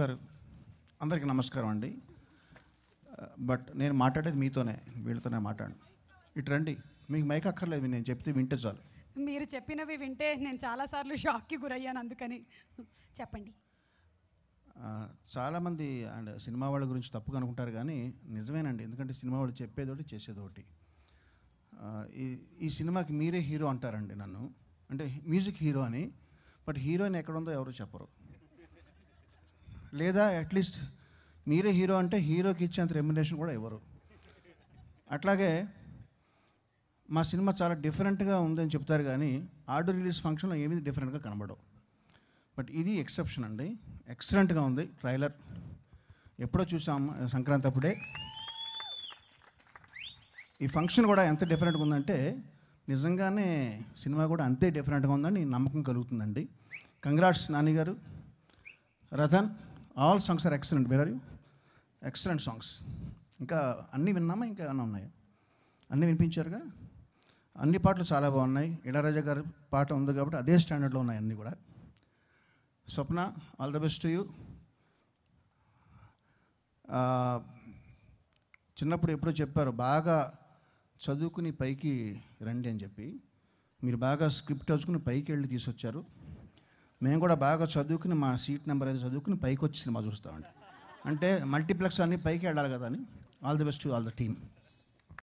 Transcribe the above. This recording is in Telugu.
గారు అందరికీ నమస్కారం అండి బట్ నేను మాట్లాడేది మీతోనే వీళ్ళతోనే మాట్లాడు ఇటు రండి మీకు మైక్ అక్కర్లేదు నేను చెప్తే వింటే చాలు మీరు చెప్పినవి వింటే నేను చాలాసార్లు షాక్కి గురయ్యాను అందుకని చెప్పండి చాలామంది అండ్ సినిమా వాళ్ళ గురించి తప్పుగా అనుకుంటారు కానీ నిజమేనండి ఎందుకంటే సినిమా వాళ్ళు చెప్పేదోటి చేసేదోటి ఈ ఈ సినిమాకి మీరే హీరో అంటారండి నన్ను అంటే మ్యూజిక్ హీరో అని బట్ హీరోయిన్ ఎక్కడుందో ఎవరు చెప్పరు లేదా అట్లీస్ట్ మీరే హీరో అంటే హీరోకి ఇచ్చేంత రెమ్యునేషన్ కూడా ఇవ్వరు అట్లాగే మా సినిమా చాలా డిఫరెంట్గా ఉందని చెప్తారు కానీ ఆర్డర్ రిలీజ్ ఫంక్షన్లో ఏమీ డిఫరెంట్గా కనబడవు బట్ ఇది ఎక్సెప్షన్ అండి ఎక్సలెంట్గా ఉంది ట్రైలర్ ఎప్పుడో చూసాం సంక్రాంతి అప్పుడే ఈ ఫంక్షన్ కూడా ఎంత డిఫరెంట్గా ఉందంటే నిజంగానే సినిమా కూడా అంతే డిఫరెంట్గా ఉందని నమ్మకం కలుగుతుందండి కంగ్రాట్స్ నాని గారు Ratan all songs are excellent where are you excellent songs ఇంకా అన్నీ విన్నామా ఇంకా ఏమైనా ఉన్నాయి అన్నీ వినిపించారుగా అన్ని పాటలు చాలా బాగున్నాయి ఇళరాజా గారి పాట ఉంది కాబట్టి అదే స్టాండర్డ్లో ఉన్నాయి అన్నీ కూడా Swapna all the best you చిన్నప్పుడు ఎప్పుడో చెప్పారు బాగా చదువుకుని పైకి రండి అని చెప్పి మీరు బాగా స్క్రిప్ట్ వచ్చుకుని పైకి వెళ్ళి తీసుకొచ్చారు మేము కూడా బాగా చదువుకుని మా సీట్ నెంబర్ అయితే చదువుకుని పైకి వచ్చి సినిమా చూస్తామండి అంటే మల్టీప్లెక్స్ అన్నీ పైకి వెళ్ళాలి కదా అని all the best to all the team